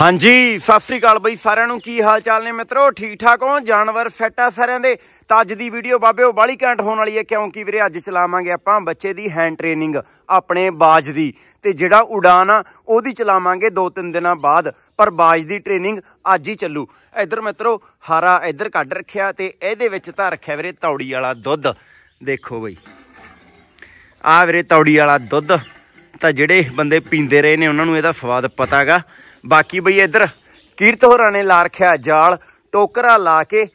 ਹਾਂਜੀ ਸਤਿ ਸ੍ਰੀ ਅਕਾਲ ਬਈ ਸਾਰਿਆਂ ਨੂੰ ਕੀ ਹਾਲ ਚਾਲ ਨੇ ਮਿੱਤਰੋ ਠੀਕ ਠਾਕ ਹੋ ਜਾਨਵਰ ਫਿੱਟ ਆ ਸਾਰਿਆਂ ਦੇ ਤਾਂ ਅੱਜ ਦੀ ਵੀਡੀਓ ਬਾਬੇ ਉਹ ਬਾਲੀ ਘੈਂਟ ਹੋਣ ਵਾਲੀ ਹੈ ਕਿਉਂਕਿ ਵੀਰੇ ਅੱਜ ਚਲਾਵਾਂਗੇ ਆਪਾਂ ਬੱਚੇ ਦੀ ਹੈਂਡ ਟ੍ਰੇਨਿੰਗ ਆਪਣੇ ਬਾਜ ਦੀ ਤੇ ਜਿਹੜਾ ਉਡਾਨ ਆ ਉਹਦੀ ਚਲਾਵਾਂਗੇ 2-3 ਦਿਨਾਂ ਬਾਅਦ ਪਰ ਬਾਜ ਦੀ ਟ੍ਰੇਨਿੰਗ ਅੱਜ ਹੀ ਚੱਲੂ ਇੱਧਰ ਮਿੱਤਰੋ ਹਾਰਾ ਇੱਧਰ ਕੱਢ ਰੱਖਿਆ ਤੇ ਇਹਦੇ ਵਿੱਚ ਤਾਂ ਰੱਖਿਆ ਵੀਰੇ ਤੌੜੀ ਵਾਲਾ ਦੁੱਧ ਦੇਖੋ ਬਈ ਆ ਵੀਰੇ ਤੌੜੀ ਵਾਲਾ ਦੁੱਧ ਤਾਂ ਜਿਹੜੇ ਬੰਦੇ ਪੀਂਦੇ ਰਹੇ ਨੇ ਉਹਨਾਂ ਨੂੰ ਇਹਦਾ ਸਵਾਦ ਪਤਾਗਾ ਬਾਕੀ ਬਈ ਇੱਧਰ ਕੀਰਤ ਹੋਰਾਂ ਨੇ ਲਾ ਰੱਖਿਆ ਜਾਲ ਟੋਕਰਾ ਲਾ ਕੇ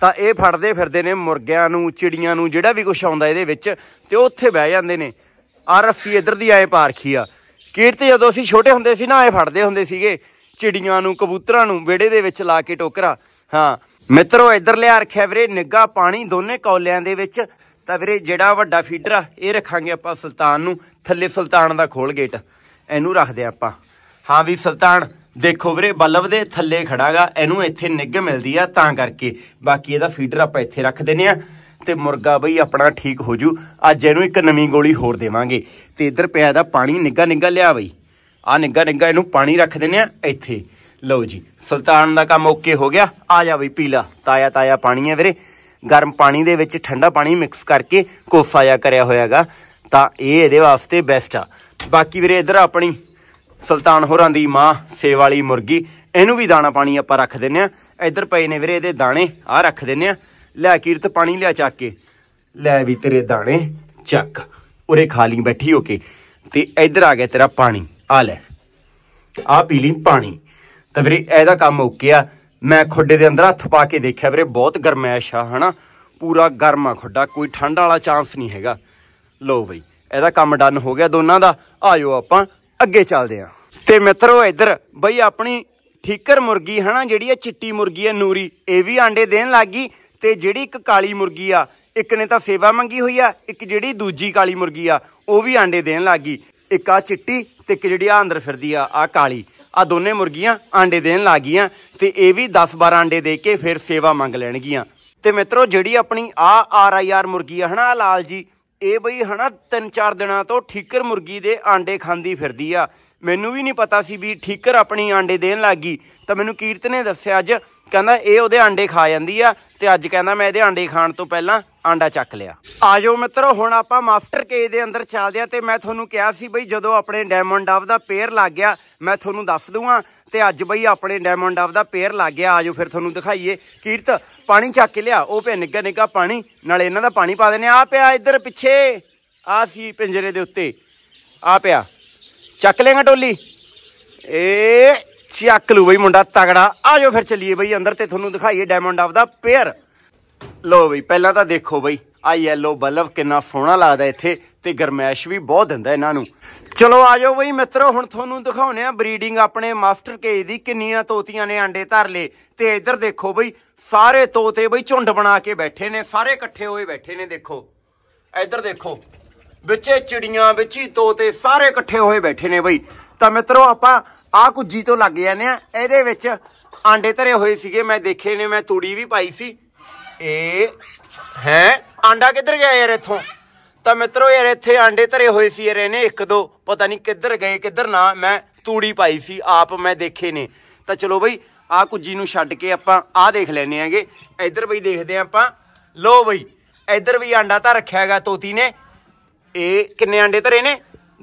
ਤਾਂ ਇਹ ਫੜਦੇ ਫਿਰਦੇ ਨੇ ਮੁਰਗਿਆਂ ਨੂੰ ਚਿੜੀਆਂ ਨੂੰ ਜਿਹੜਾ ਵੀ ਕੁਝ ਆਉਂਦਾ ਇਹਦੇ ਵਿੱਚ ਤੇ ਉੱਥੇ ਬਹਿ ਜਾਂਦੇ ਨੇ ਆਰਫੀ ਇੱਧਰ ਦੀ ਆਏ ਪਾਰਖੀ ਆ ਕੀਰਤ ਜਦੋਂ ਅਸੀਂ ਛੋਟੇ ਹੁੰਦੇ ਸੀ ਨਾ ਇਹ ਫੜਦੇ ਹੁੰਦੇ ਸੀਗੇ ਚਿੜੀਆਂ ਨੂੰ ਕਬੂਤਰਾਂ ਨੂੰ ਵਿੜੇ ਦੇ ਵਿੱਚ ਲਾ ਕੇ ਟੋਕਰਾ ਹਾਂ ਮਿੱਤਰੋ ਇੱਧਰ ਲਿਆ ਰੱਖਿਆ ਵੀਰੇ ਨਿੱਗਾ ਪਾਣੀ ਦੋਨੇ ਕੌਲਿਆਂ ਦੇ ਵਿੱਚ ਤਾਂ ਵੀਰੇ ਜਿਹੜਾ ਵੱਡਾ ਫੀਡਰ ਆ ਇਹ ਰੱਖਾਂਗੇ ਆਪਾਂ ਸੁਲਤਾਨ ਨੂੰ ਥੱਲੇ ਸੁਲਤਾਨ ਦਾ ਖੋਲ ਗੇਟ ਇਹਨੂੰ ਰੱਖਦੇ ਆਪਾਂ ਹਾਂ ਵੀ ਸੁਲਤਾਨ ਦੇਖੋ ਵੀਰੇ ਬਲਬ ਦੇ ਥੱਲੇ ਖੜਾਗਾ ਇਹਨੂੰ ਇੱਥੇ ਨਿੱਗ ਮਿਲਦੀ ਆ ਤਾਂ ਕਰਕੇ ਬਾਕੀ ਇਹਦਾ ਫੀਡਰ ਆਪਾਂ ਇੱਥੇ ਰੱਖ ਦਿੰਨੇ ਆ ਤੇ ਮੁਰਗਾ ਬਈ ਆਪਣਾ ਠੀਕ ਹੋ ਜੂ ਅੱਜ ਇਹਨੂੰ ਇੱਕ ਨਵੀਂ ਗੋਲੀ ਹੋਰ ਦੇਵਾਂਗੇ ਤੇ ਇੱਧਰ ਪਿਆ ਦਾ ਪਾਣੀ ਨਿੱਗਾ ਨਿੱਗਾ ਲਿਆ ਬਈ ਆ ਨਿੱਗਾ ਨਿੱਗਾ ਇਹਨੂੰ ਪਾਣੀ ਰੱਖ ਦਿੰਨੇ ਆ ਇੱਥੇ ਲਓ ਜੀ ਸੁਲਤਾਨ ਦਾ ਕੰਮ ਓਕੇ ਹੋ ਗਿਆ ਆ ਜਾ ਬਈ ਪੀਲਾ ਤਾਇਆ ਤਾਇਆ ਪਾਣੀ ਹੈ ਵੀਰੇ ਗਰਮ ਪਾਣੀ ਦੇ ਵਿੱਚ ਠੰਡਾ ਪਾਣੀ ਮਿਕਸ ਕਰਕੇ ਕੋਸਾ ਜਾ ਕਰਿਆ ਹੋਇਆਗਾ ਤਾਂ ਇਹ ਇਹਦੇ ਵਾਸਤੇ ਬੈਸਟ ਆ ਬਾਕੀ ਵੀਰੇ ਇਧਰ ਆਪਣੀ ਸੁਲਤਾਨ ਹੋਰਾਂ ਦੀ ਮਾਂ ਸੇਵ ਵਾਲੀ ਮੁਰਗੀ ਇਹਨੂੰ ਵੀ ਦਾਣਾ ਪਾਣੀ ਆਪਾਂ ਰੱਖ ਦਿੰਨੇ ਆ ਇਧਰ ਪਏ ਨੇ ਵੀਰੇ ਇਹਦੇ ਦਾਣੇ ਆ ਰੱਖ ਦਿੰਨੇ ਆ ਲੈ ਕੀਰਤ ਪਾਣੀ ਲਿਆ ਚੱਕ ਕੇ ਲੈ ਵੀ ਤੇਰੇ ਦਾਣੇ ਚੱਕ ਉਰੇ ਖਾ ਲਈ ਬੈਠੀ ਹੋ ਕੇ ਤੇ ਇਧਰ ਆ ਗਿਆ ਤੇਰਾ ਪਾਣੀ ਆ ਲੈ ਆ ਪੀ ਲਈ ਪਾਣੀ ਤਾਂ ਵੀਰੇ ਇਹਦਾ ਕੰਮ ਓਕੇ ਆ ਮੈਂ ਖੁੱਡੇ ਦੇ ਅੰਦਰ ਹੱਥ ਪਾ ਕੇ ਦੇਖਿਆ ਵੀਰੇ ਬਹੁਤ ਗਰਮੈਸ਼ ਆ ਹਨਾ ਪੂਰਾ ਗਰਮ ਆ ਖੁੱਡਾ ਕੋਈ ਠੰਡ ਵਾਲਾ ਚਾਂਸ ਨਹੀਂ ਹੈਗਾ ਲੋ ਬਈ ਇਹਦਾ ਕੰਮ ਡਨ ਹੋ ਗਿਆ ਦੋਨਾਂ ਦਾ ਆਇਓ ਆਪਾਂ ਅੱਗੇ ਚੱਲਦੇ ਆ ਤੇ ਮਿੱਤਰੋ ਇੱਧਰ ਬਈ ਆਪਣੀ ਠੀਕਰ ਮੁਰਗੀ ਹਨਾ ਜਿਹੜੀ ਇਹ ਚਿੱਟੀ ਮੁਰਗੀ ਹੈ ਨੂਰੀ ਇਹ ਵੀ ਆਂਡੇ ਦੇਣ ਲੱਗੀ ਤੇ ਜਿਹੜੀ ਇੱਕ ਕਾਲੀ ਮੁਰਗੀ ਆ ਇੱਕ ਨੇ ਤਾਂ ਸੇਵਾ ਮੰਗੀ ਹੋਈ ਆ ਇੱਕ ਜਿਹੜੀ ਦੂਜੀ ਕਾਲੀ ਮੁਰਗੀ ਆ ਉਹ ਵੀ ਆਂਡੇ ਦੇਣ ਲੱਗੀ ਇੱਕ ਆ ਚਿੱਟੀ ਤੇ ਇੱਕ ਜਿਹੜੀ ਆ ਅੰਦਰ ਫਿਰਦੀ ਆ ਆ ਕਾਲੀ ਆ ਦੋਨੇ ਮੁਰਗੀਆਂ ਆਂਡੇ ਦੇਣ ਲੱਗੀਆਂ ਤੇ ਇਹ ਵੀ 10-12 ਆਂਡੇ ਦੇ ਕੇ ਫਿਰ ਸੇਵਾ ਮੰਗ ਲੈਣਗੀਆਂ ਤੇ ਮਿੱਤਰੋ ਜਿਹੜੀ ਆਪਣੀ ਆ ਆਰ ਆਈ ਆਰ ਮੁਰਗੀ ਆ ਹਨਾ ਲਾਲ ਜੀ ਇਹ ਬਈ ਹਨਾ 3-4 ਦਿਨਾਂ ਤੋਂ ਠੀਕਰ ਮੁਰਗੀ ਦੇ ਆਂਡੇ ਖਾਂਦੀ ਫਿਰਦੀ ਆ ਮੈਨੂੰ ਵੀ ਨਹੀਂ ਪਤਾ ਸੀ ਵੀ ਠੀਕਰ ਆਪਣੀ ਆਂਡੇ ਦੇਣ ਲੱਗ ਗਈ ਤਾਂ ਮੈਨੂੰ ਕੀਰਤ ਨੇ ਦੱਸਿਆ ਅੱਜ ਕਹਿੰਦਾ ਇਹ ਉਹਦੇ ਆਂਡੇ ਖਾ ਜਾਂਦੀ ਆ ਤੇ ਅੱਜ ਕਹਿੰਦਾ ਮੈਂ ਇਹਦੇ ਆਂਡੇ ਖਾਣ ਤੋਂ ਪਹਿਲਾਂ ਆਂਡਾ ਚੱਕ ਲਿਆ ਆਜੋ ਮਿੱਤਰੋ ਹੁਣ ਆਪਾਂ ਮਾਸਟਰ ਕੇਜ ਦੇ ਅੰਦਰ ਚੱਲਦੇ ਆ ਤੇ ਮੈਂ ਤੁਹਾਨੂੰ ਕਿਹਾ ਸੀ ਬਈ ਜਦੋਂ ਆਪਣੇ ਡਾਇਮੰਡ ਆਫ ਦਾ ਪੇਅਰ ਲੱਗ ਗਿਆ ਮੈਂ ਤੁਹਾਨੂੰ ਦੱਸ ਦੂੰਗਾ ਤੇ ਅੱਜ ਬਈ ਆਪਣੇ ਡਾਇਮੰਡ ਆਫ ਦਾ ਪੇਅਰ ਲੱਗ ਗਿਆ ਆਜੋ ਫਿਰ ਤੁਹਾਨੂੰ ਦਿਖਾਈਏ ਕੀਰਤ ਪਾਣੀ ਚੱਕ ਕੇ ਲਿਆ ਉਹ ਪੇ ਨਿੱਗਾ ਨਿੱਗਾ ਪਾਣੀ ਨਾਲ ਇਹਨਾਂ ਦਾ ਪਾਣੀ ਪਾ ਦੇਣੇ ਆ ਪਿਆ ਇੱਧਰ ਪਿੱਛੇ ਆ ਸੀ ਪਿੰਜਰੇ ਦੇ ਉੱਤੇ ਆ ਪਿਆ ਚੱਕ ਲੇਗਾ ਟੋਲੀ ਏ ਚੱਕ ਲੂ ਬਈ ਮੁੰਡਾ ਤਗੜਾ ਆਜੋ ਫਿਰ ਚੱਲੀਏ ਬਈ ਅੰਦਰ ਤੇ ਤੁਹਾਨੂੰ ਦਿਖਾਈਏ ਡਾਇਮੰਡ ਆਫ ਦਾ ਪੇਅਰ ਲੋ ਬਈ ਪਹਿਲਾਂ ਤਾਂ ਦੇਖੋ ਬਈ ਆ ਯੈਲੋ ਬਲਬ ਕਿੰਨਾ ਸੋਹਣਾ ਲੱਗਦਾ ਇੱਥੇ ਤੇ ਗਰਮੈਸ਼ ਵੀ ਬਹੁਤ ਦਿੰਦਾ ਇਹਨਾਂ ਨੂੰ ਚਲੋ ਆਜੋ ਬਈ ਮਿੱਤਰੋ ਹੁਣ ਤੁਹਾਨੂੰ ਦਿਖਾਉਨੇ ਆ ਬਰੀਡਿੰਗ ਆਪਣੇ ਮਾਸਟਰ ਕੇਜ ਦੀ ਕਿੰਨੀਆਂ ਤੋਤੀਆਂ ਨੇ ਆਂਡੇ ਧਰ ਲੇ ਤੇ ਇੱਧਰ ਦੇਖੋ ਬਈ ਸਾਰੇ ਤੋਤੇ ਬਈ ਝੁੰਡ ਬਣਾ ਕੇ ਬੈਠੇ ਨੇ ਸਾਰੇ ਇਕੱਠੇ ਹੋਏ ਬੈਠੇ ਨੇ ਦੇਖੋ ਇੱਧਰ ਦੇਖੋ ਵਿੱਚੇ ਚਿੜੀਆਂ ਵਿੱਚ ਹੀ ਤੋਤੇ ਸਾਰੇ ਇਕੱਠੇ ਹੋਏ ਬੈਠੇ ਨੇ ਬਈ ਤਾਂ ਮਿੱਤਰੋ ਆਪਾਂ ਆ ਕੁਜੀ ਤੋਂ ਲੱਗ ਜਾਂਦੇ ਆ ਇਹਦੇ ਵਿੱਚ ਆਂਡੇ ਧਰੇ ਹੋਏ ਸੀਗੇ ਮੈਂ ਦੇਖੇ ਨੇ ਮੈਂ ਤੂੜੀ ਵੀ ਪਾਈ ਸੀ ਇਹ ਹੈ ਆਂਡਾ ਕਿੱਧਰ ਗਿਆ ਯਾਰ ਇੱਥੋਂ ਤਾਂ ਮਿੱਤਰੋ ਯਾਰ ਇੱਥੇ ਆਂਡੇ ਧਰੇ ਹੋਏ ਸੀ ਯਾਰ ਇਹਨੇ ਇੱਕ ਦੋ ਪਤਾ ਨਹੀਂ ਕਿੱਧਰ ਗਏ ਕਿੱਧਰ ਨਾ ਮੈਂ ਤੂੜੀ ਪਾਈ ਸੀ ਆਪ ਮੈਂ ਦੇਖੇ ਨੇ ਤਾਂ ਚਲੋ ਬਈ ਆ ਕੁੱਜੀ ਨੂੰ ਛੱਡ ਕੇ ਆਪਾਂ ਆ ਦੇਖ ਲੈਨੇ ਆਂਗੇ ਇੱਧਰ ਬਈ ਦੇਖਦੇ ਆਂ ਆਪਾਂ ਲੋ ਬਈ ਇੱਧਰ ਵੀ ਆਂਡਾ ਤਾਂ ਰੱਖਿਆ ਹੈਗਾ ਤੋਤੀ ਨੇ ਇਹ ਕਿੰਨੇ ਆਂਡੇ ਧਰੇ ਨੇ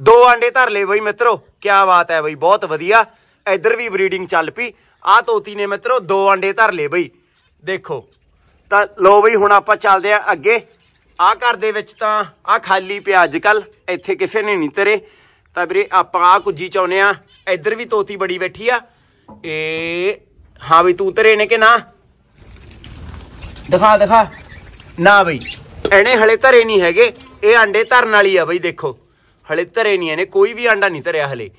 ਦੋ ਆਂਡੇ ਧਰ ਲਏ ਬਈ ਮਿੱਤਰੋ ਕੀ ਬਾਤ ਹੈ ਬਈ ਬਹੁਤ ਵਧੀਆ ਇੱਧਰ ਵੀ ਬਰੀਡਿੰਗ ਚੱਲ ਪਈ ਆ ਤੋਤੀ ਨੇ ਮਿੱਤਰੋ ਦੋ ਆਂਡੇ ਧਰ ਲਏ ਬਈ ਦੇਖੋ ਤਾਂ ਲੋ ਬਈ ਹੁਣ ਆਪਾਂ ਚੱਲਦੇ ਆ ਅੱਗੇ ਆ ਘਰ ਦੇ ਵਿੱਚ ਤਾਂ ਆ ਖਾਲੀ ਪਿਆ ਅੱਜ ਕੱਲ ਇੱਥੇ ਕਿਸੇ ਨੇ ਨਹੀਂ ਤਰੇ ਤਾਂ ਵੀਰੇ ਆਪਾਂ ਆ ਕੁਜੀ ਚਾਉਨੇ ਆ ਇੱਧਰ ਵੀ ਤੋਤੀ ਬੜੀ ਬੈਠੀ ਆ ਏ ਹਾਂ ਵੀ ਤੂੰ ਤਰੇ ਨੇ ਕਿ ਨਾ ਦਿਖਾ ਦਿਖਾ ਨਾ ਬਈ ਐਨੇ ਹਲੇ ਤਰੇ ਨਹੀਂ ਹੈਗੇ ਇਹ ਅੰਡੇ ਧਰਨ ਵਾਲੀ ਆ ਬਈ ਦੇਖੋ ਹਲੇ ਤਰੇ ਨਹੀਂ ਇਹਨੇ ਕੋਈ ਵੀ ਆਂਡਾ ਨਹੀਂ ਧਰਿਆ ਹਲੇ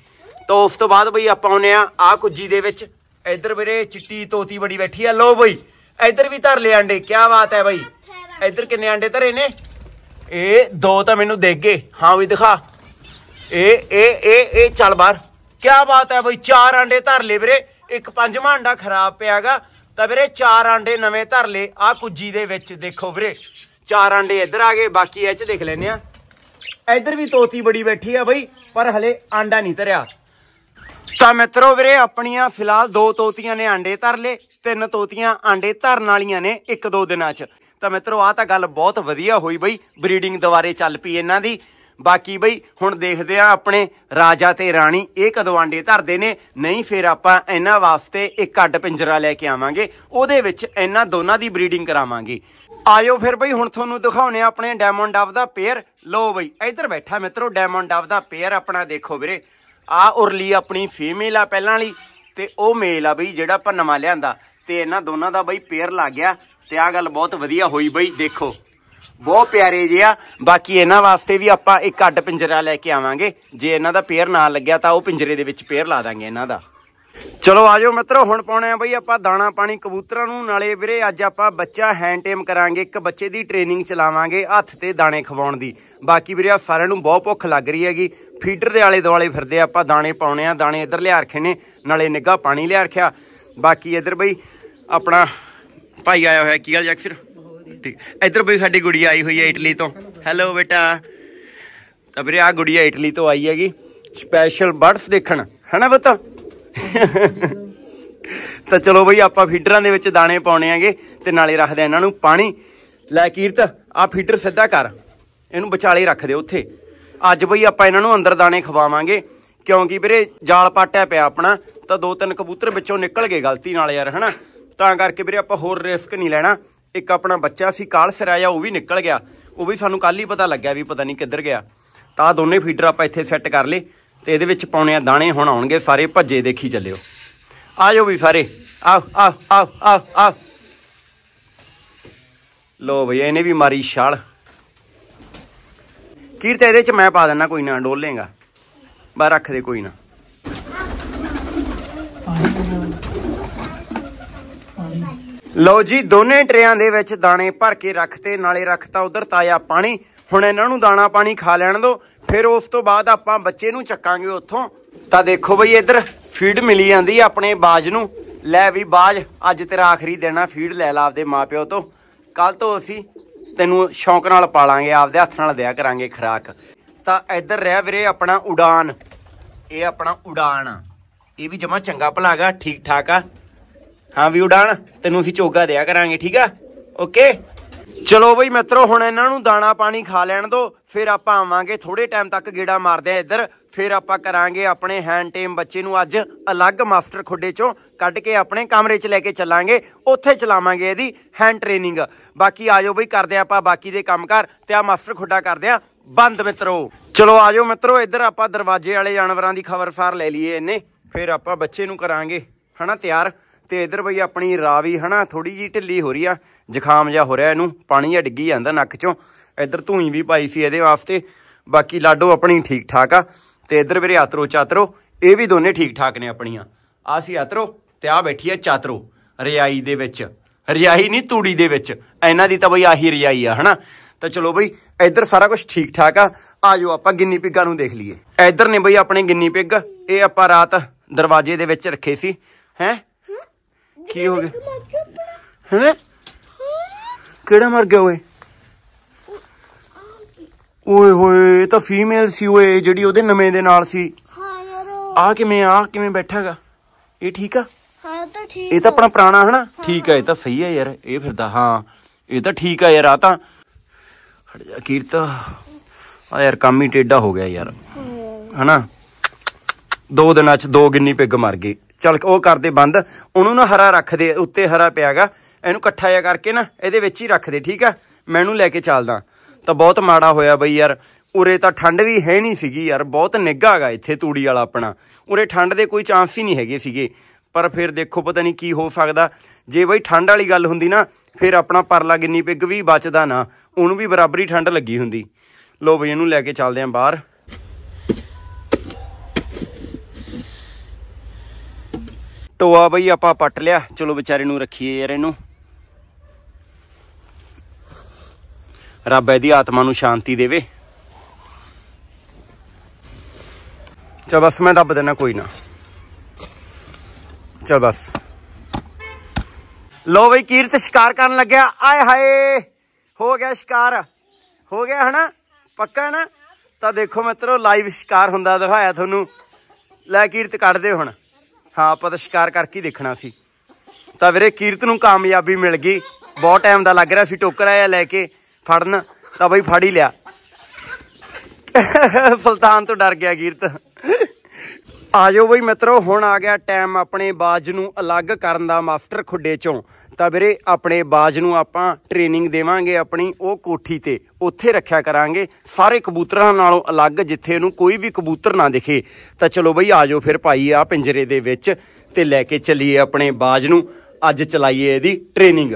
ਤਾਂ ਉਸ ਤੋਂ ਬਾਅਦ ਬਈ ਆਪਾਂ ਆਉਨੇ ਆ ਆ ਕੁਜੀ ਦੇ ਵਿੱਚ ਇੱਧਰ ਵੀਰੇ ਚਿੱਟੀ ਤੋਤੀ ਬੜੀ ਬੈਠੀ ਆ ਲੋ ਬਈ ਇੱਧਰ ਵੀ ਧਰ ਲਏ ਆਂਡੇ ਕੀ ਬਾਤ ਹੈ ਭਾਈ ਇੱਧਰ ਕਿੰਨੇ ਆਂਡੇ ਧਰੇ ਨੇ ਇਹ ਦੋ ਤਾਂ ਮੈਨੂੰ ਦੇਖ ਗਏ ਹਾਂ ਵੀ ਦਿਖਾ ਇਹ ਇਹ ਇਹ ਇਹ ਚੱਲ ਬਾਹਰ ਕੀ ਬਾਤ ਹੈ ਭਾਈ ਚਾਰ ਆਂਡੇ ਧਰ ਲਏ ਵੀਰੇ ਇੱਕ ਪੰਜਵਾਂ ਆਂਡਾ ਖਰਾਬ ਪਿਆਗਾ ਤਾਂ ਵੀਰੇ ਚਾਰ ਆਂਡੇ ਨਵੇਂ ਧਰ ਲੈ ਆ ਕੁੱਜੀ ਦੇ ਵਿੱਚ ਦੇਖੋ ਵੀਰੇ ਚਾਰ ਆਂਡੇ ਇੱਧਰ ਆ ਗਏ ਬਾਕੀ ਇਹ ਚ ਦੇਖ ਲੈਨੇ ਆ ਇੱਧਰ ਵੀ ਤੋਤੀ ਬੜੀ ਬੈਠੀ ਆ ਭਾਈ ਪਰ ਹਲੇ ਆਂਡਾ ਨਹੀਂ ਧਰਿਆ ਤਾਂ ਮਿੱਤਰੋ ਵੀਰੇ ਆਪਣੀਆਂ ਫਿਲਹਾਲ ਦੋ ਤੋਤੀਆਂ ਨੇ ਆਂਡੇ ਧਰ ਲੇ ਤਿੰਨ ਤੋਤੀਆਂ ਆਂਡੇ ਧਰਨ ਵਾਲੀਆਂ ਨੇ ਇੱਕ ਦੋ ਦਿਨਾਂ 'ਚ ਤਾਂ ਮਿੱਤਰੋ ਆ ਤਾਂ ਗੱਲ ਬਹੁਤ ਵਧੀਆ ਹੋਈ ਬਈ ਬਰੀਡਿੰਗ ਦੁਆਰੇ ਚੱਲ ਪਈ ਇਹਨਾਂ ਦੀ ਬਾਕੀ ਬਈ ਹੁਣ ਦੇਖਦੇ ਆ ਆਪਣੇ ਰਾਜਾ ਤੇ ਰਾਣੀ ਇਹ ਕਦੋਂ ਆਂਡੇ ਧਰਦੇ ਨੇ ਨਹੀਂ ਫਿਰ ਆਪਾਂ ਇਹਨਾਂ ਵਾਸਤੇ ਇੱਕ ਅੱਡ ਪਿੰਜਰਾ ਲੈ ਕੇ ਆਵਾਂਗੇ ਉਹਦੇ ਵਿੱਚ ਇਹਨਾਂ ਦੋਨਾਂ ਦੀ ਬਰੀਡਿੰਗ ਕਰਾਵਾਂਗੇ ਆਇਓ ਫਿਰ ਬਈ ਹੁਣ ਤੁਹਾਨੂੰ ਦਿਖਾਉਨੇ ਆ ਆਪਣੇ ਡਾਇਮੰਡ ਆਫ ਦਾ ਪੇਅਰ ਲੋ ਬਈ ਇੱਧਰ ਬੈਠਾ ਮਿੱਤਰੋ ਡਾਇਮੰਡ ਆਫ ਦਾ ਪੇਅਰ ਆਪਣਾ ਦੇਖੋ ਵੀਰੇ ਆ ਉਰਲੀ ਆਪਣੀ ਫੀਮੇਲ ਆ ਪਹਿਲਾਂ ਵਾਲੀ ਤੇ ਉਹ ਮੇਲ ਆ ਬਈ ਜਿਹੜਾ ਆਪਾਂ ਨਵਾਂ ਲਿਆਂਦਾ ਤੇ ਇਹਨਾਂ ਦੋਨਾਂ ਦਾ ਬਈ ਪੇਅਰ ਲੱਗ ਗਿਆ ਤੇ ਆ ਗੱਲ ਬਹੁਤ ਵਧੀਆ ਹੋਈ ਬਈ ਦੇਖੋ ਬਹੁਤ ਪਿਆਰੇ ਜੇ ਆ ਬਾਕੀ ਇਹਨਾਂ ਵਾਸਤੇ ਵੀ ਆਪਾਂ ਇੱਕ ਅੱਡ ਪਿੰਜਰਾ ਲੈ ਕੇ ਆਵਾਂਗੇ ਜੇ ਇਹਨਾਂ ਦਾ ਪੇਅਰ ਨਾ ਲੱਗਿਆ ਤਾਂ ਉਹ ਪਿੰਜਰੇ ਦੇ ਵਿੱਚ ਪੇਅਰ ਲਾ ਦਾਂਗੇ ਇਹਨਾਂ ਦਾ ਚਲੋ ਆਜੋ ਮਿੱਤਰੋ ਹੁਣ ਪਾਉਣੇ ਆ ਬਈ ਆਪਾਂ ਦਾਣਾ ਪਾਣੀ ਕਬੂਤਰਾਂ ਨੂੰ ਨਾਲੇ ਵੀਰੇ ਅੱਜ ਆਪਾਂ ਬੱਚਾ ਹੈਂਡ ਟੇਮ ਕਰਾਂਗੇ ਇੱਕ ਬੱਚੇ ਦੀ ਟ੍ਰੇਨਿੰਗ ਚਲਾਵਾਂਗੇ ਹੱਥ ਤੇ ਦਾਣੇ ਖਵਾਉਣ ਦੀ ਬਾਕੀ ਵੀਰੇ ਸਾਰਿਆਂ ਨੂੰ ਬਹੁਤ ਭੁੱਖ ਲੱਗ ਰਹੀ ਹੈਗੀ ਫੀਡਰ ਦੇ ਆਲੇ ਦੁਆਲੇ ਫਿਰਦੇ ਆਪਾਂ ਦਾਣੇ ਪਾਉਣੇ ਆ ਦਾਣੇ ਇੱਧਰ ਲਿਆ ਰੱਖੇ ਨੇ ਨਾਲੇ ਨਿੱਗਾ ਪਾਣੀ ਲਿਆ ਰੱਖਿਆ ਬਾਕੀ ਇੱਧਰ ਬਈ ਆਪਣਾ ਭਾਈ ਆਇਆ ਹੋਇਆ ਕੀ ਗੱਲ ਜੱਕ ਫਿਰ ਠੀਕ ਇੱਧਰ ਬਈ ਸਾਡੀ ਗੁੜੀਆ ਆਈ ਹੋਈ ਹੈ ਇਟਲੀ ਤੋਂ ਹੈਲੋ ਬੇਟਾ ਤਾਂ ਵੀਰੇ ਆ ਗੁੜੀਆ ਇਟਲੀ ਤੋਂ ਆਈ ਹੈਗੀ ਸਪੈਸ਼ਲ ਬਰਡਸ ਦੇਖਣ ਹਨਾ ਬਤ ਤਾਂ ਚਲੋ ਬਈ ਆਪਾਂ ਫੀਡਰਾਂ ਦੇ ਵਿੱਚ ਦਾਣੇ ਪਾਉਣੇ ਆਗੇ ਤੇ ਨਾਲੇ ਰੱਖਦੇ ਇਹਨਾਂ ਨੂੰ ਪਾਣੀ ਲੈ ਕੀਰਤ ਆ ਫੀਡਰ ਸਿੱਧਾ ਕਰ ਇਹਨੂੰ ਵਿਚਾਲੇ ਰੱਖ ਦੇ ਉੱਥੇ ਅੱਜ ਬਈ ਆਪਾਂ ਇਹਨਾਂ ਨੂੰ ਅੰਦਰ ਦਾਣੇ ਖਵਾਵਾਂਗੇ ਕਿਉਂਕਿ ਵੀਰੇ ਜਾਲ ਪਾਟਿਆ ਪਿਆ ਆਪਣਾ ਤਾਂ ਦੋ ਤਿੰਨ ਕਬੂਤਰ ਵਿੱਚੋਂ ਨਿਕਲ ਗਏ ਗਲਤੀ ਨਾਲ ਯਾਰ ਹਨਾ ਤਾਂ ਕਰਕੇ ਵੀਰੇ ਆਪਾਂ ਹੋਰ ਰਿਸਕ ਨਹੀਂ ਲੈਣਾ ਇੱਕ ਆਪਣਾ ਬੱਚਾ ਸੀ ਕਾਲ ਸਰਾਇਆ ਉਹ ਵੀ ਨਿਕਲ ਗਿਆ ਉਹ ਵੀ ਸਾਨੂੰ ਕੱਲ ਹੀ ਪਤਾ ਲੱਗਿਆ ਵੀ ਪਤਾ ਨਹੀਂ ਕਿੱਧਰ ਗਿਆ ਤਾਂ ਦੋਨੇ ਫੀਡਰ ਆਪਾਂ ਇੱਥੇ ਸੈੱਟ ਕਰ ਲਏ ਤੇ ਇਹਦੇ ਵਿੱਚ ਪਾਉਣੇ ਆ ਦਾਣੇ ਹੁਣ ਆਉਣਗੇ ਸਾਰੇ ਭੱਜੇ ਦੇਖੀ ਚੱਲਿਓ ਆਜੋ ਵੀ ਸਾਰੇ ਆਓ ਆਓ ਆਓ ਆਓ ਲੋ ਬਈ ਇਹਨੇ ਵੀ ਮਾਰੀ ਛਾਲ ਕੀਰਤ ਇਹਦੇ ਚ ਮੈਂ ਪਾ ਦਿੰਨਾ ਕੋਈ ਨਾ ਡੋਲੇਗਾ ਬਾ ਰੱਖ ਦੇ ਕੋਈ ਨਾ ਲਓ ਜੀ ਦੋਨੇ ਟਰਿਆਂ ਦੇ ਵਿੱਚ ਦਾਣੇ ਭਰ ਕੇ ਰੱਖਤੇ ਨਾਲੇ ਰੱਖਤਾ ਉਧਰ ਤਾਇਆ ਪਾਣੀ ਹੁਣ ਇਹਨਾਂ ਨੂੰ ਦਾਣਾ ਪਾਣੀ ਖਾ ਲੈਣ ਦੋ ਫਿਰ ਉਸ ਤੋਂ ਬਾਅਦ ਆਪਾਂ ਬੱਚੇ ਨੂੰ ਚੱਕਾਂਗੇ ਉੱਥੋਂ ਤਾਂ ਦੇਖੋ ਬਈ ਇੱਧਰ ਫੀਡ ਮਿਲੀ ਜਾਂਦੀ ਆਪਣੇ ਬਾਜ ਨੂੰ ਲੈ ਵੀ ਬਾਜ ਅੱਜ ਤੇਰਾ ਆਖਰੀ ਦੇਣਾ ਫੀਡ ਲੈ ਲਾ ਆਪਦੇ ਮਾਪਿਓ ਤੋਂ ਕੱਲ ਤੋਂ ਅਸੀਂ ਤੈਨੂੰ ਸ਼ੌਂਕ ਨਾਲ ਪਾਲਾਂਗੇ ਆਪਦੇ ਹੱਥ ਨਾਲ ਦਿਆ ਕਰਾਂਗੇ ਖਰਾਕ ਤਾਂ ਇੱਧਰ ਰਹਿ ਵੀਰੇ ਆਪਣਾ ਉਡਾਨ ਇਹ ਆਪਣਾ ਉਡਾਨ ਇਹ ਵੀ ਜਮਾ ਚੰਗਾ ਭਲਾਗਾ ਠੀਕ ਠਾਕ ਆ ਹਾਂ ਵੀ ਉਡਾਨ ਤੈਨੂੰ ਅਸੀਂ ਚੋਗਾ ਦਿਆ ਕਰਾਂਗੇ ਠੀਕ ਆ ਓਕੇ ਚਲੋ ਬਈ ਮਿੱਤਰੋ ਹੁਣ ਇਹਨਾਂ ਨੂੰ ਦਾਣਾ ਪਾਣੀ ਖਾ ਲੈਣ ਦੋ ਫਿਰ ਆਪਾਂ ਆਵਾਂਗੇ ਥੋੜੇ ਟਾਈਮ ਤੱਕ ਗੇੜਾ ਮਾਰਦੇ ਆ ਇੱਧਰ ਫਿਰ ਆਪਾਂ ਕਰਾਂਗੇ ਆਪਣੇ ਹੈਂਡ ਟੇਮ ਬੱਚੇ ਨੂੰ ਅੱਜ ਅਲੱਗ ਮਾਸਟਰ ਖੁੱਡੇ ਚੋਂ ਕੱਢ ਕੇ ਆਪਣੇ ਕਮਰੇ 'ਚ ਲੈ ਕੇ ਚੱਲਾਂਗੇ ਉੱਥੇ ਚਲਾਵਾਂਗੇ ਇਹਦੀ ਹੈਂਡ ਟ੍ਰੇਨਿੰਗ ਬਾਕੀ ਆਜੋ ਬਈ ਕਰਦੇ ਆਪਾਂ ਬਾਕੀ ਦੇ ਕੰਮਕਾਰ ਤੇ ਆ ਮਾਸਟਰ ਖੁੱਡਾ ਕਰਦੇ ਆ ਬੰਦ ਮਿੱਤਰੋ ਚਲੋ ਆਜੋ ਮਿੱਤਰੋ ਇੱਧਰ ਆਪਾਂ ਦਰਵਾਜ਼ੇ ਵਾਲੇ ਜਾਨਵਰਾਂ ਦੀ ਖਬਰ ਫਾਰ ਲੈ ਲਈਏ ਇਹਨੇ ਫਿਰ ਆਪਾਂ ਬੱਚੇ ਨੂੰ ਕਰਾਂਗੇ ਹਨਾ ਤਿਆਰ ਤੇ ਇੱਧਰ ਬਈ ਆਪਣੀ ਰਾਵੀ ਹਨਾ ਥੋੜੀ ਜੀ ਢਿੱਲੀ ਹੋ ਰਹੀ ਆ ਜ਼ੁਕਾਮ ਜਾ ਹੋ ਰਿਹਾ ਇਹਨੂੰ ਪਾਣੀ ਜਾਂ ਡਿੱਗੀ ਜਾਂਦਾ ਨੱਕ ਚੋਂ ਇੱਧਰ ਧੂਈ ਵੀ ਪਾਈ ਸੀ ਇਹਦੇ ਵਾਸਤੇ ਬਾਕੀ ਲਾਡੋ ਆਪਣੀ ਠੀਕ ਠਾਕ ਆ ਤੇ ਇਧਰ ਵੀਰੇ ਆਤਰੋ ਚਾਤਰੋ ਇਹ ਵੀ ਦੋਨੇ ਠੀਕ ਠਾਕ ਨੇ ਆਪਣੀਆਂ ਆ ਸੀ ਆਤਰੋ ਤੇ ਆ ਬੈਠੀ ਐ ਚਾਤਰੋ ਰਿਆਈ ਦੇ ਵਿੱਚ ਰਿਆਈ ਨਹੀਂ ਤੂੜੀ ਦੇ ਵਿੱਚ ਇਹਨਾਂ ਦੀ ਤਾਂ ਬਈ ਆਹੀ ਰਿਆਈ ਆ ਹਨਾ ਤਾਂ ਚਲੋ ਬਈ ਇਧਰ ਸਾਰਾ ਕੁਝ ਠੀਕ ਠਾਕ ਆ ਆਜੋ ਆਪਾਂ ਗਿੰਨੀ ਪਿੱਗਾਂ ਨੂੰ ਦੇਖ ਲਈਏ ਇਧਰ ਨੇ ਬਈ ਆਪਣੇ ਗਿੰਨੀ ਪਿੱਗ ਇਹ ਆਪਾਂ ਰਾਤ ਦਰਵਾਜ਼ੇ ਦੇ ਵਿੱਚ ਰੱਖੇ ਸੀ ਹੈ ਕੀ ਹੋ ਗਿਆ ਹੈ ਕਿਹੜਾ ਮਰ ਗਿਆ ਓਏ ਓਏ ਹੋਏ ਇਹ ਤਾਂ ਫੀਮੇਲ ਸੀ ਓਏ ਜਿਹੜੀ ਉਹਦੇ ਨਵੇਂ ਦੇ ਨਾਲ ਸੀ ਹਾਂ ਯਾਰ ਆ ਕਿਵੇਂ ਆ ਕਿਵੇਂ ਬੈਠਾਗਾ ਇਹ ਠੀਕ ਆ ਹਾਂ ਤਾਂ ਠੀਕ ਇਹ ਤਾਂ ਆਪਣਾ ਪੁਰਾਣਾ ਹਨਾ ਠੀਕ ਆ ਇਹ ਤਾਂ ਸਹੀ ਆ ਯਾਰ ਇਹ ਫਿਰਦਾ ਹਾਂ ਇਹ ਤਾਂ ਠੀਕ ਆ ਯਾਰ ਆ ਤਾਂ ਖੜ ਜਾ ਕੀਰਤ ਆ ਯਾਰ ਕੰਮ ਹੀ ਟੇਡਾ ਹੋ ਗਿਆ ਯਾਰ ਹਨਾ ਦੋ ਦਿਨਾਂ ਚ ਦੋ ਗਿੰਨੀ ਪਿੱਗ ਮਰ ਗਈ ਚਲ ਉਹ ਕਰਦੇ ਬੰਦ ਉਹਨੂੰ ਨਾ ਹਰਾ ਰੱਖਦੇ ਉੱਤੇ ਹਰਾ ਪਿਆਗਾ ਇਹਨੂੰ ਇਕੱਠਾ ਜਿਹਾ ਕਰਕੇ ਨਾ ਇਹਦੇ ਵਿੱਚ ਹੀ ਰੱਖਦੇ ਠੀਕ ਆ ਮੈਨੂੰ ਲੈ ਕੇ ਚੱਲਦਾ ਤਾਂ ਬਹੁਤ ਮਾੜਾ ਹੋਇਆ ਬਈ ਯਾਰ ਉਰੇ ਤਾਂ ਠੰਡ ਵੀ ਹੈ ਨਹੀਂ ਸੀਗੀ ਯਾਰ ਬਹੁਤ ਨਿੱਘਾਗਾ ਇੱਥੇ ਤੂੜੀ ਵਾਲਾ ਆਪਣਾ ਉਰੇ ਠੰਡ ਦੇ ਕੋਈ ਚਾਂਸ ਹੀ ਨਹੀਂ ਹੈਗੇ ਸੀਗੇ ਪਰ ਫਿਰ ਦੇਖੋ ਪਤਾ ਨਹੀਂ ਕੀ ਹੋ ਸਕਦਾ ਜੇ ਬਈ ਠੰਡ ਵਾਲੀ ਗੱਲ ਹੁੰਦੀ ਨਾ ਫਿਰ ਆਪਣਾ ਪਰਲਾ ਗਿੰਨੀ ਪਿੱਗ ਵੀ ਬਚਦਾ ਨਾ ਉਹਨੂੰ ਵੀ ਬਰਾਬਰੀ ਠੰਡ ਲੱਗੀ ਹੁੰਦੀ ਲੋ ਬਈ ਇਹਨੂੰ ਲੈ ਕੇ ਚੱਲਦੇ ਆਂ ਬਾਹਰ ਟੋਆ ਬਈ ਆਪਾਂ ਪੱਟ ਲਿਆ ਚਲੋ ਵਿਚਾਰੇ ਨੂੰ ਰੱਖੀਏ ਯਾਰ ਇਹਨੂੰ ਰੱਬ ਇਹਦੀ ਆਤਮਾ ਨੂੰ ਸ਼ਾਂਤੀ ਦੇਵੇ ਚਲ ਬਸ ਮੈਂ ਦੱਬ ਦੇਣਾ ਕੋਈ ਨਾ ਚਲ ਬਸ ਲੋ ਬਈ ਕੀਰਤ ਸ਼ਿਕਾਰ ਕਰਨ ਲੱਗਿਆ ਆਏ ਹਾਏ ਹੋ ਗਿਆ ਸ਼ਿਕਾਰ ਹੋ ਗਿਆ ਹਨਾ ਪੱਕਾ ਨਾ ਤਾਂ ਦੇਖੋ ਮਿੱਤਰੋ ਲਾਈਵ ਸ਼ਿਕਾਰ ਹੁੰਦਾ ਦਿਖਾਇਆ ਤੁਹਾਨੂੰ ਲੈ ਕੀਰਤ ਕੱਢਦੇ ਹੁਣ ਹਾਂ ਆਪਾਂ ਤਾਂ ਸ਼ਿਕਾਰ ਕਰਕੇ ਦੇਖਣਾ ਸੀ ਤਾਂ ਵੀਰੇ ਕੀਰਤ ਨੂੰ ਕਾਮਯਾਬੀ ਮਿਲ ਗਈ ਬਹੁਤ ਟਾਈਮ ਦਾ ਲੱਗ ਰਿਹਾ ਸੀ ਟੋਕਰਾ ਆਇਆ ਲੈ ਕੇ ਫੜਨ ਤਾਂ ਬਈ ਫੜ ਹੀ ਲਿਆ ਸੁਲਤਾਨ ਤੋਂ ਡਰ ਗਿਆ ਕੀਰਤ ਆਜੋ ਬਈ ਮਿੱਤਰੋ ਹੁਣ ਆ ਗਿਆ ਟਾਈਮ ਆਪਣੇ ਬਾਜ ਨੂੰ ਅਲੱਗ ਕਰਨ ਦਾ ਮਾਸਟਰ ਖੁੱਡੇ ਚੋਂ ਤਾਂ ਵੀਰੇ ਆਪਣੇ ਬਾਜ ਨੂੰ ਆਪਾਂ ਟ੍ਰੇਨਿੰਗ ਦੇਵਾਂਗੇ ਆਪਣੀ ਉਹ ਕੋਠੀ ਤੇ ਉੱਥੇ ਰੱਖਿਆ ਕਰਾਂਗੇ ਸਾਰੇ ਕਬੂਤਰਾਂ ਨਾਲੋਂ ਅਲੱਗ ਜਿੱਥੇ ਉਹਨੂੰ ਕੋਈ ਵੀ ਕਬੂਤਰ ਨਾ ਦਿਖੇ ਤਾਂ ਚਲੋ ਬਈ ਆਜੋ ਫਿਰ ਪਾਈ ਆ ਪਿੰਜਰੇ ਦੇ ਵਿੱਚ ਤੇ ਲੈ ਕੇ ਚੱਲੀਏ ਆਪਣੇ ਬਾਜ ਨੂੰ ਅੱਜ ਚਲਾਈਏ ਇਹਦੀ ਟ੍ਰੇਨਿੰਗ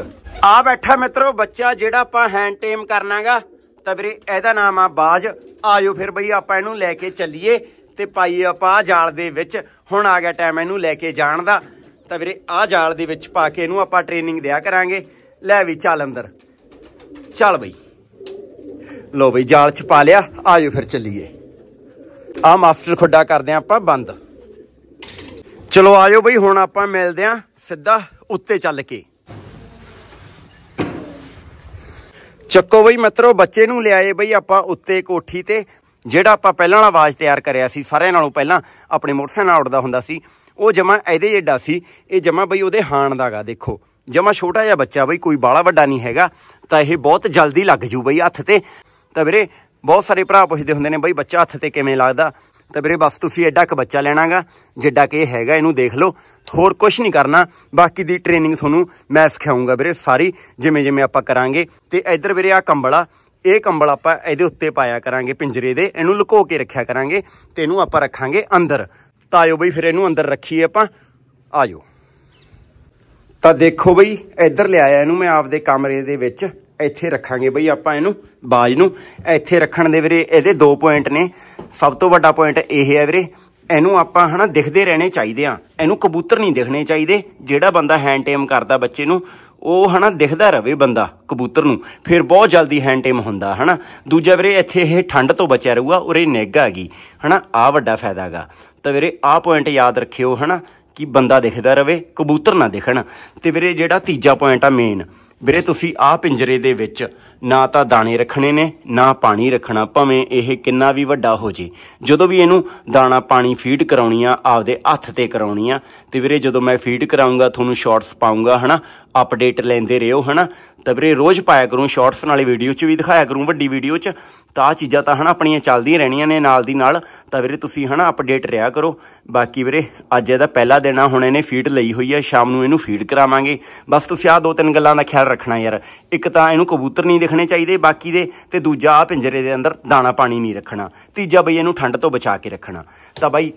ਆ ਬੈਠਾ ਮਿੱਤਰੋ ਬੱਚਾ ਜਿਹੜਾ ਆਪਾਂ ਹੈਂਡ ਟੇਮ ਕਰਨਾਗਾ ਤਾਂ ਵੀਰੇ ਇਹਦਾ ਨਾਮ ਆ ਬਾਜ ਆਇਓ ਫਿਰ ਬਈ ਆਪਾਂ ਇਹਨੂੰ ਲੈ ਕੇ ਚੱਲੀਏ ਤੇ ਪਾਈਏ ਆਪਾਂ ਜਾਲ ਦੇ ਵਿੱਚ ਹੁਣ ਆ ਗਿਆ ਟਾਈਮ ਇਹਨੂੰ ਲੈ ਕੇ ਜਾਣ ਦਾ ਤਾਂ ਵੀਰੇ ਆ ਜਾਲ ਦੇ ਵਿੱਚ ਪਾ ਕੇ ਇਹਨੂੰ ਆਪਾਂ ਟ੍ਰੇਨਿੰਗ ਦਿਆ ਕਰਾਂਗੇ ਲੈ ਵੀ ਚੱਲ ਅੰਦਰ ਚੱਲ ਬਈ ਲੋ ਬਈ ਜਾਲ ਚ ਪਾ ਲਿਆ ਆਜੋ ਫਿਰ ਚੱਲੀਏ ਆ ਮਾਸਟਰ ਖੁੱਡਾ ਕਰਦੇ ਆ ਆਪਾਂ ਬੰਦ ਚਲੋ ਆਜੋ ਬਈ ਹੁਣ ਆਪਾਂ ਮਿਲਦੇ ਆ ਸਿੱਧਾ ਉੱਤੇ ਚੱਲ ਕੇ ਚੱਕੋ ਬਈ ਮਿੱਤਰੋ ਬੱਚੇ ਨੂੰ ਲਿਆਏ ਬਈ ਆਪਾਂ ਉੱਤੇ ਕੋਠੀ ਤੇ ਜਿਹੜਾ ਆਪਾਂ ਪਹਿਲਾਂ ਵਾਲਾ ਆਵਾਜ਼ ਤਿਆਰ ਕਰਿਆ ਸੀ ਸਾਰਿਆਂ ਨਾਲੋਂ ਪਹਿਲਾਂ ਆਪਣੇ ਮੋਟਰਸਾਈਕਲ ਨਾਲ ਉੱਡਦਾ ਹੁੰਦਾ ਸੀ ਉਹ ਜਮਾ ਇਹਦੇ ਜਿਹੜਾ ਸੀ ਇਹ ਜਮਾ ਬਈ ਉਹਦੇ ਹਾਣ ਦਾਗਾ ਦੇਖੋ ਜਮਾ ਛੋਟਾ ਜਿਹਾ ਬੱਚਾ ਬਈ ਕੋਈ ਬਾਲਾ ਵੱਡਾ ਨਹੀਂ ਹੈਗਾ ਤਾਂ ਇਹ ਬਹੁਤ ਜਲਦੀ ਲੱਗ ਜੂ ਬਈ ਹੱਥ ਤੇ ਤਾਂ ਵੀਰੇ ਬਹੁਤ ਸਾਰੇ ਭਰਾ ਪੁੱਛਦੇ ਹੁੰਦੇ ਨੇ ਬਈ ਬੱਚਾ ਹੱਥ ਤੇ ਕਿਵੇਂ ਲੱਗਦਾ ਤਾਂ ਵੀਰੇ ਬਸ ਤੁਸੀਂ ਐਡਾ ਕ ਬੱਚਾ ਲੈਣਾਗਾ ਜਿੱਡਾ ਕਿ ਇਹ ਹੈਗਾ ਇਹਨੂੰ ਦੇਖ ਲਓ ਹੋਰ ਕੁਝ ਨਹੀਂ ਕਰਨਾ ਬਾਕੀ ਦੀ ਟ੍ਰੇਨਿੰਗ ਤੁਹਾਨੂੰ ਮੈਂ ਸਿਖਾਉਂਗਾ ਵੀਰੇ ਸਾਰੀ ਜਿਵੇਂ ਜਿਵੇਂ ਆਪਾਂ ਕਰਾਂਗੇ ਤੇ ਇੱਧਰ ਵੀਰੇ ਆ ਕੰਬਲਾ ਇਹ ਕੰਬਲ ਆਪਾਂ ਇਹਦੇ ਉੱਤੇ ਪਾਇਆ ਕਰਾਂਗੇ ਪਿੰਜਰੇ ਦੇ ਇਹਨੂੰ ਲੁਕੋ ਕੇ ਰੱਖਿਆ ਕਰਾਂਗੇ ਤੇ ਇਹਨੂੰ ਆਪਾਂ ਰੱਖਾਂਗੇ ਅੰਦਰ ਤਾਂ ਆਇਓ ਬਈ ਫਿਰ ਇਹਨੂੰ ਅੰਦਰ ਰੱਖੀਏ ਆਪਾਂ ਆਜੋ ਤਾਂ ਦੇਖੋ ਬਈ ਇੱਧਰ ਲਿਆਇਆ ਇਹਨੂੰ ਮੈਂ ਆਪਦੇ ਕਮਰੇ ਦੇ ਵਿੱਚ ਇੱਥੇ ਰੱਖਾਂਗੇ ਬਈ ਆਪਾਂ ਇਹਨੂੰ ਬਾਜ ਨੂੰ ਇੱਥੇ ਰੱਖਣ ਦੇ ਵੀਰੇ ਇਹਦੇ ਦੋ ਪੁਆਇੰਟ ਨੇ ਸਭ ਤੋਂ ਵੱਡਾ ਪੁਆਇੰਟ ਇਹ ਹੈ ਵੀਰੇ ਇਹਨੂੰ ਆਪਾਂ ਹਨਾ ਦਿਖਦੇ ਰਹਿਣੇ ਚਾਹੀਦੇ ਆ ਇਹਨੂੰ ਕਬੂਤਰ ਨਹੀਂ ਦਿਖਣੇ ਚਾਹੀਦੇ ਜਿਹੜਾ ਬੰਦਾ ਹੈਂਡ ਟੇਮ ਕਰਦਾ ਬੱਚੇ ਨੂੰ ਉਹ ਹਨਾ ਦਿਖਦਾ ਰਵੇ ਬੰਦਾ ਕਬੂਤਰ ਨੂੰ ਫਿਰ ਬਹੁਤ ਜਲਦੀ ਹੈਂਡ ਟੇਮ ਹੁੰਦਾ ਹਨਾ ਦੂਜਾ ਵੀਰੇ ਇੱਥੇ ਇਹ ਠੰਡ ਤੋਂ ਬਚਿਆ ਰਹੂਗਾ ਉਰੇ ਨਿੱਗ ਆ ਗਈ ਹਨਾ ਆ ਵੱਡਾ ਫਾਇਦਾ ਹੈਗਾ ਤਾਂ ਵੀਰੇ ਆ ਪੁਆਇੰਟ ਯਾਦ ਰੱਖਿਓ ਹਨਾ ਕਿ ਬੰਦਾ ਦਿਖਦਾ ਰਵੇ ਕਬੂਤਰ ਨਾ ਦਿਖਣ ਤੇ ਵੀਰੇ ਜਿਹੜਾ ਤੀਜਾ ਪੁਆਇੰਟ ਆ ਮੇਨ ਵੀਰੇ ਤੁਸੀਂ ਆ ਪਿੰਜਰੇ ਦੇ ਵਿੱਚ ਨਾ ਤਾਂ ਦਾਣੇ ਰੱਖਣੇ ਨੇ ਨਾ ਪਾਣੀ ਰੱਖਣਾ ਭਾਵੇਂ ਇਹ ਕਿੰਨਾ ਵੀ ਵੱਡਾ ਹੋ ਜੇ ਜਦੋਂ ਵੀ ਇਹਨੂੰ ਦਾਣਾ ਪਾਣੀ ਫੀਡ ਕਰਾਉਣੀ ਆ ਆਪਦੇ ਹੱਥ ਤੇ ਕਰਾਉਣੀ ਆ ਤੇ ਵੀਰੇ ਜਦੋਂ ਮੈਂ ਫੀਡ ਕਰਾਉਂਗਾ ਤੁਹਾਨੂੰ ਸ਼ਾਰਟਸ ਪਾਉਂਗਾ ਹਨਾ ਅਪਡੇਟ ਲੈਂਦੇ ਰਹੋ ਹਨਾ ਤਾਂ ਵੀਰੇ ਰੋਜ਼ ਪਾਇਆ ਕਰੂੰ ਸ਼ਾਰਟਸ ਨਾਲੇ ਵੀਡੀਓ 'ਚ ਵੀ ਦਿਖਾਇਆ ਕਰੂੰ ਵੱਡੀ ਵੀਡੀਓ 'ਚ ਤਾਂ ਆ ਚੀਜ਼ਾਂ ਤਾਂ ਹਨਾ ਆਪਣੀਆਂ ਚੱਲਦੀਆਂ ਰਹਿਣੀਆਂ ਨੇ ਨਾਲ ਦੀ ਨਾਲ ਤਾਂ ਵੀਰੇ ਤੁਸੀਂ ਹਨਾ ਅਪਡੇਟ ਰਿਹਾ ਕਰੋ ਬਾਕੀ ਵੀਰੇ ਅੱਜ ਇਹਦਾ ਪਹਿਲਾ ਦਿਨ ਆ ਹੁਣ ਇਹਨੇ ਫੀਡ ਲਈ ਹੋਈ ਆ ਸ਼ਾਮ ਨੂੰ ਇਹਨੂੰ ਫੀਡ ਕਰਾਵਾਂਗੇ ਬਸ ਤੁਸੀਂ ਆ ਦੋ ਤਿੰਨ ਗੱਲਾਂ ਦਾ ਖਿਆਲ ਰੱਖਣਾ ਯਾਰ ਇੱਕ ਤਾਂ ਇਹਨੂੰ ਕਬੂਤਰ ਨਹੀਂ ਦਿਖਣੇ ਚਾਹੀਦੇ ਬਾਕੀ ਦੇ ਤੇ ਦੂਜਾ ਆ ਪਿੰਜਰੇ ਦੇ ਅੰਦਰ ਦਾਣਾ ਪਾਣੀ ਨਹੀਂ ਰੱਖਣਾ ਤੀਜਾ ਬਈ ਇਹਨੂੰ ਠੰਡ ਤੋਂ ਬਚਾ ਕੇ ਰੱਖਣਾ ਤਾਂ ਬਾਈ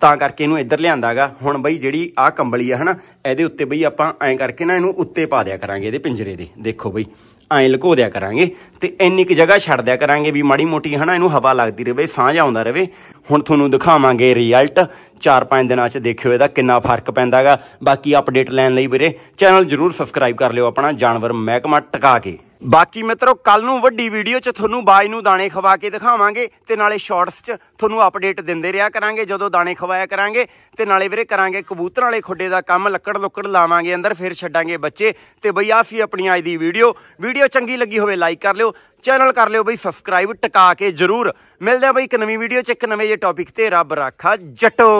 ਤਾਂ ਕਰਕੇ ਇਹਨੂੰ ਇੱਧਰ ਲਿਆਂਦਾਗਾ ਹੁਣ ਬਈ ਜਿਹੜੀ ਆ ਕੰਬਲੀ ਆ ਹਨਾ ਇਹਦੇ ਉੱਤੇ ਬਈ ਆਪਾਂ ਐ ਕਰਕੇ ਨਾ ਇਹਨੂੰ ਉੱਤੇ ਪਾ ਦਿਆ ਕਰਾਂਗੇ ਇਹਦੇ ਪਿੰਜਰੇ ਦੇ ਦੇਖੋ ਬਈ ਐ ਲਕੋ ਦਿਆ ਕਰਾਂਗੇ ਤੇ ਇੰਨੀ ਕਿ ਜਗ੍ਹਾ ਛੱਡ ਦਿਆ ਕਰਾਂਗੇ ਵੀ ਮਾੜੀ ਮੋਟੀ ਹਨਾ ਇਹਨੂੰ ਹਵਾ ਲੱਗਦੀ ਰਹੇ ਸਾਂਝ ਆਉਂਦਾ ਰਹੇ ਹੁਣ ਤੁਹਾਨੂੰ ਦਿਖਾਵਾਂਗੇ ਰਿਜ਼ਲਟ 4-5 ਦਿਨਾਂ 'ਚ ਦੇਖਿਓ ਇਹਦਾ ਕਿੰਨਾ ਫਰਕ ਪੈਂਦਾਗਾ ਬਾਕੀ ਅਪਡੇਟ ਲੈਣ ਲਈ ਵੀਰੇ ਚੈਨਲ ਜਰੂਰ ਸਬਸਕ੍ਰਾਈਬ ਕਰ ਲਿਓ ਆਪਣਾ ਜਾਨਵਰ ਮਹਿਕਮਾ ਟਿਕਾ ਕੇ ਬਾਕੀ ਮਿੱਤਰੋ ਕੱਲ ਨੂੰ ਵੱਡੀ ਵੀਡੀਓ 'ਚ ਤੁਹਾਨੂੰ ਬਾਜ ਨੂੰ ਦਾਣੇ ਖਵਾ ਕੇ ਦਿਖਾਵਾਂਗੇ ਤੇ ਨਾਲੇ ਸ਼ਾਰਟਸ 'ਚ ਤੁਹਾਨੂੰ ਅਪਡੇਟ ਦਿੰਦੇ ਰਿਹਾ ਕਰਾਂਗੇ ਜਦੋਂ ਦਾਣੇ ਖਵਾਇਆ ਕਰਾਂਗੇ ਤੇ ਨਾਲੇ ਵੀਰੇ ਕਰਾਂਗੇ ਕਬੂਤਰਾਂ ਵਾਲੇ ਖੁੱਡੇ ਦਾ ਕੰਮ ਲੱਕੜ ਲੁੱਕੜ ਲਾਵਾਂਗੇ ਅੰਦਰ ਫਿਰ ਛੱਡਾਂਗੇ ਬੱਚੇ ਤੇ ਬਈ ਆ ਸੀ ਆਪਣੀ ਅੱਜ ਦੀ ਵੀਡੀਓ ਵੀਡੀਓ ਚੰਗੀ ਲੱਗੀ ਹੋਵੇ ਲਾਈਕ ਕਰ ਲਿਓ ਚੈਨਲ ਕਰ ਲਿਓ ਬਈ ਸਬਸਕ੍ਰਾਈਬ ਟਿਕਾ ਕੇ ਜਰੂਰ ਮਿਲਦੇ ਆ ਬਈ ਇੱਕ ਨਵੀਂ ਵੀਡੀਓ 'ਚ ਇੱਕ ਨਵੇਂ ਜੇ ਟੌਪਿਕ ਤੇ ਰੱਬ ਰਾਖਾ ਜਟੋ